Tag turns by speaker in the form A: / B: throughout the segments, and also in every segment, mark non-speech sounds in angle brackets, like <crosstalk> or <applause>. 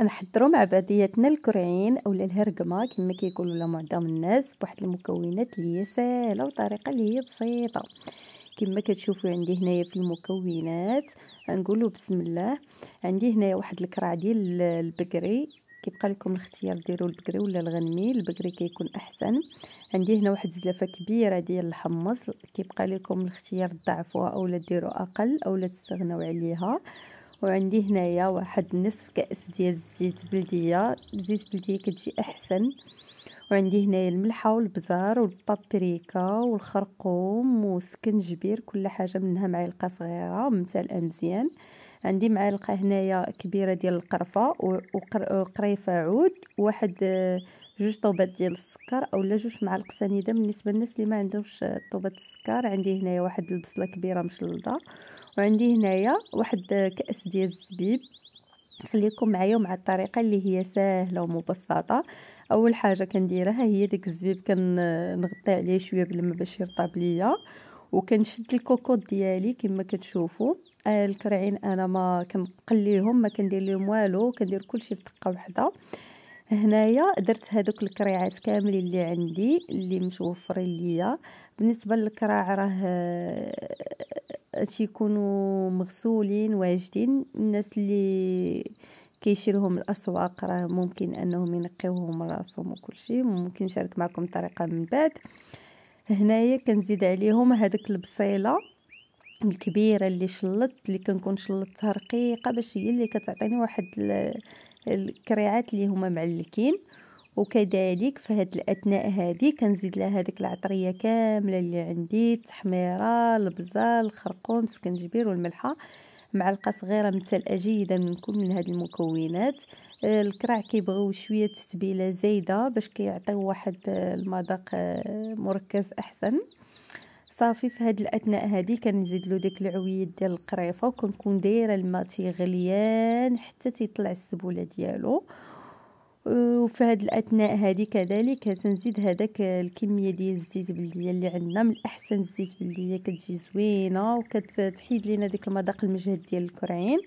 A: نحضروا مع بعضياتنا الكرعين اولا الهرقمه كما كيقولوا معظم الناس بواحد المكونات اللي هي سهله وطريقه اللي هي بسيطه كما كتشوفوا عندي هنايا في المكونات غنقولوا بسم الله عندي هنايا واحد الكرع ديال البقري كيبقى لكم الاختيار ديروا البقري ولا الغنمي البقري كيكون احسن عندي هنا واحد زلافه كبيره ديال الحمص كيبقى لكم الاختيار ضعفوها اولا ديروا اقل اولا تستغناو عليها وعندي هنايا واحد نصف كاس ديال الزيت بلديه الزيت بلديه كتجي احسن وعندي هنايا الملحه والبزار والبابريكا والخرقوم والسكنجبير كل حاجه منها معلقه صغيره ممتلئه مزيان عندي معلقه هنايا كبيره ديال القرفه وقريفه عود واحد جوج طوبات ديال السكر اولا جوج معالق سنيده بالنسبه للناس اللي ما عندهمش طوبات السكر عندي هنايا واحد البصله كبيره مشلضه وعندي هنايا واحد كأس ديال الزبيب خليكم معايا ومع الطريقه اللي هي سهله ومبسطه اول حاجه كنديرها هي ديك الزبيب كنغطي عليه شويه بالماء باش يرطب ليا وكنشد الكوكوط ديالي كما كتشوفوا آه الكرعين انا ما كنقليهم ما كندير لهم والو كندير كلشي في دقه واحده هنايا درت هادوك الكريعات كاملين اللي عندي اللي مشوفرين ليا بالنسبه للكراع راه تيكونوا مغسولين واجدين الناس اللي كيشريهم الاسواق راه ممكن انهم ينقيوهم راسهم وكل شيء ممكن نشارك معكم الطريقه من بعد هنايا كنزيد عليهم هذاك البصيله الكبيره اللي شلطت اللي كنكون شلطتها رقيقه باش هي اللي كتعطيني واحد الكريعات اللي هما معلكين وكذلك في هاد الاثناء هذه كنزيد لها هذيك العطريه كامله اللي عندي التحميره البزار الخرقوم السكنجبير والملحه معلقه صغيره ممتلئه جيدا من كل من هاد المكونات آه، الكرع كيبغيو شويه تتبيله زايده باش كيعطيو واحد آه، المذاق آه، مركز احسن صافي في هاد الاثناء هادي كنزيد له ديك العويد ديال القريفه وكنكون دايره الماء تيغليان حتى تيطلع السبوله ديالو وفي هاد الاثناء هذه كذلك تنزيد هذاك الكميه ديال الزيت بلديه اللي عندنا من الاحسن الزيت بلديه كتجي زوينه وكتحيد لينا ديك المذاق المجهد ديال الكرعين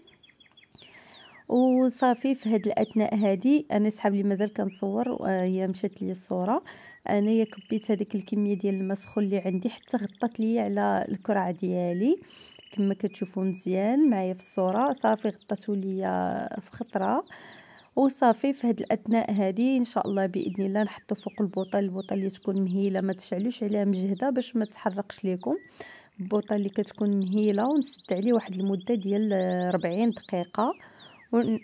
A: وصافي في هاد الاثناء هادي انا سحاب لي مازال كنصور آه، هي مشات لي الصوره انايا كبيت هذيك الكميه ديال الماء سخون اللي عندي حتى غطات لي على الكرعه ديالي كما كتشوفوا مزيان معايا في الصوره صافي غطاتو ليا في خطره وصافي في هاد الاثناء هادي ان شاء الله باذن الله نحطو فوق البوطه البوطه اللي تكون مهيله ما تشعلوش عليها مجهده باش ما تحرقش ليكم البوطه اللي كتكون مهيله ونسد عليه واحد المده ديال 40 دقيقه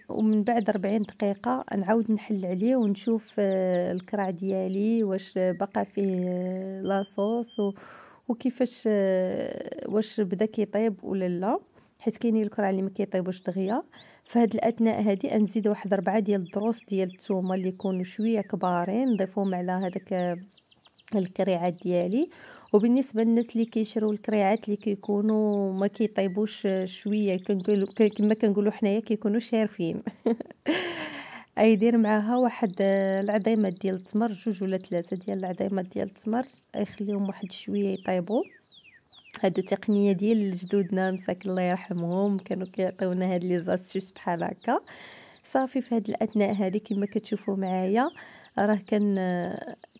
A: ومن بعد 40 دقيقه نعاود نحل عليه ونشوف آه، الكرع ديالي واش بقى فيه آه، لاصوص وكيفاش آه، واش بدا كيطيب ولا لا حيت كاينين الكرع اللي ما كيطيبوش دغيا فهاد الاثناء هادي نزيد واحد ربعة ديال الدروس ديال الثومه اللي يكونوا شويه كبارين نضيفهم على هذاك الكريعات ديالي وبالنسبه للناس اللي كيشروا الكريعات اللي كيكونوا ما كيطيبوش شويه كنقول كما كنقولوا حنايا كيكونوا شارفين <laughs> ايدير معاها واحد العضيمات ديال التمر جوج ولا ثلاثه ديال العضيمات ديال التمر يخليهم واحد شويه يطيبوا هادو التقنيه ديال جدودنا مساك الله يرحمهم كانوا كيعطيونا هاد لي زاستيس بحال هكا صافي في هاد الاثناء هادي كما كتشوفوا معايا راه كان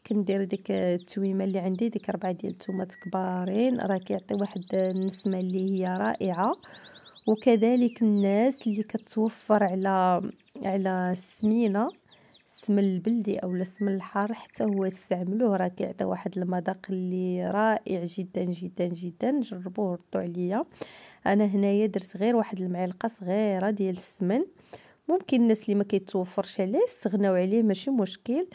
A: كندير ديك التويمه اللي عندي ديك ربعه ديال الثومات كبارين راه كيعطي واحد النسمه اللي هي رائعه وكذلك الناس اللي كتوفر على على السمينه السمن البلدي او السمن الحار حتى هو استعملوه راه كيعطي واحد المذاق اللي رائع جدا جدا جدا جربوه ردوا عليا انا هنايا درت غير واحد المعلقه صغيره ديال السمن ممكن الناس اللي ما كيتوفرش عليه استغناو عليه ماشي مشكل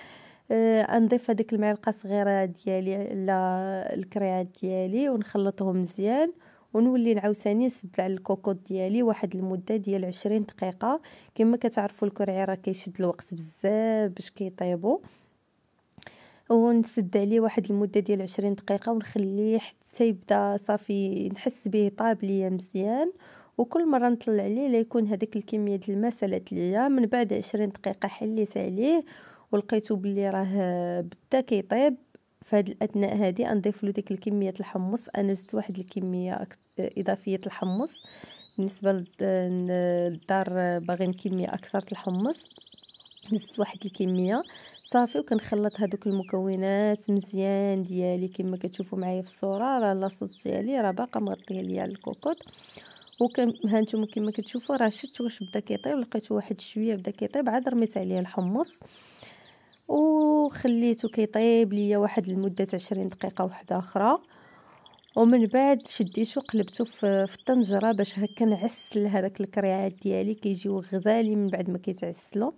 A: آه نضيف هذيك المعلقه صغيره ديالي على الكريعات ديالي ونخلطهم مزيان ونولي نعاوتاني نسد على الكوكوط ديالي واحد المده ديال 20 دقيقه كما كتعرفوا الكرعي راه كيشد الوقت بزاف باش كيطيبوا ونسد عليه واحد المده ديال 20 دقيقه ونخليه حتى يبدا صافي نحس به طاب ليا مزيان وكل مره نطلع عليه ليكون هذيك الكميه ديال الماء سالات ليا من بعد 20 دقيقه حليت عليه ولقيتو بلي راه بدا كيطيب فهاد الاثناء هادي نضيف له ديك الكميه الحمص انا زدت واحد الكميه اضافيه الحمص بالنسبه للدار باغي كميه اكثر الحمص زدت واحد الكميه صافي وكنخلط هذوك المكونات مزيان ديالي كما كتشوفوا معايا في الصوره راه لاصوص ديالي راه باقا مغطيه ليا الكوكوط وكان ها نتوما كما كتشوفوا راه شفت واش بدا كيطيب لقيت واحد شويه بدا كيطيب عاد رميت عليه الحمص وخليته كيطيب ليا واحد المده 20 دقيقه واحده اخرى ومن بعد شديته وقلبته في الطنجره باش هكا نعسل هذاك الكريعات ديالي كيجيو غزالي من بعد ما كيتعسلوا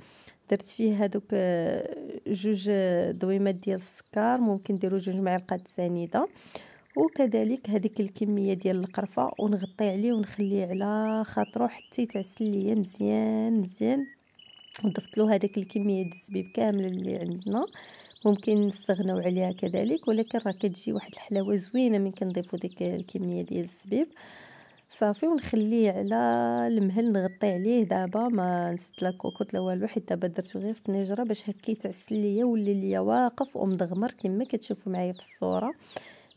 A: درت فيه هذوك آه، جوج آه، دويمات ديال السكر ممكن ديروا جوج معلقات سنيده وكذلك هذيك الكميه ديال القرفه ونغطي عليه ونخليه على خاطرو حتى يتعسل ليا مزيان مزيان وضفت له هذيك الكميه ديال الزبيب كامله اللي عندنا ممكن نستغناو عليها كذلك ولكن راه كتجي واحد الحلاوه زوينه من كنضيفو ديك الكميه ديال الزبيب صافي ونخليه على المهل نغطي عليه دابا ما نسد لا كوكوط لا والو حيت دابا درتو غير في الطنجره باش هكا يتعسل ليا ولي ليا واقف ومدغمر كما كتشوفوا معايا في الصوره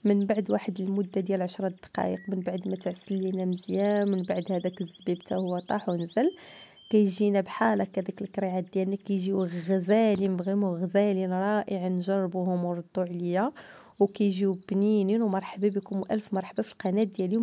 A: من بعد واحد المده ديال عشرة دقائق من بعد ما تعسل لينا مزيان من بعد هذاك الزبيب حتى هو طاح ونزل كيجينا بحال هكا داك الكريعات ديالنا كيجيو غزالين فريمون غزالين رائع نجربوهم وردوا عليا وكيجيو بنينين ومرحبا بكم والف مرحبا في القناه ديالي